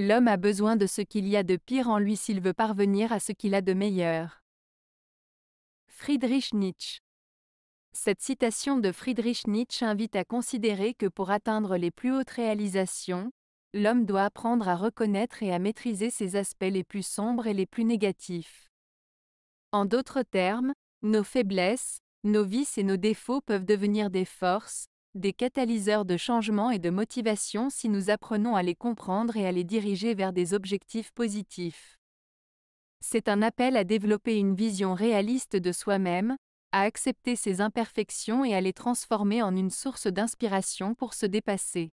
L'homme a besoin de ce qu'il y a de pire en lui s'il veut parvenir à ce qu'il a de meilleur. Friedrich Nietzsche Cette citation de Friedrich Nietzsche invite à considérer que pour atteindre les plus hautes réalisations, l'homme doit apprendre à reconnaître et à maîtriser ses aspects les plus sombres et les plus négatifs. En d'autres termes, nos faiblesses, nos vices et nos défauts peuvent devenir des forces, des catalyseurs de changement et de motivation si nous apprenons à les comprendre et à les diriger vers des objectifs positifs. C'est un appel à développer une vision réaliste de soi-même, à accepter ses imperfections et à les transformer en une source d'inspiration pour se dépasser.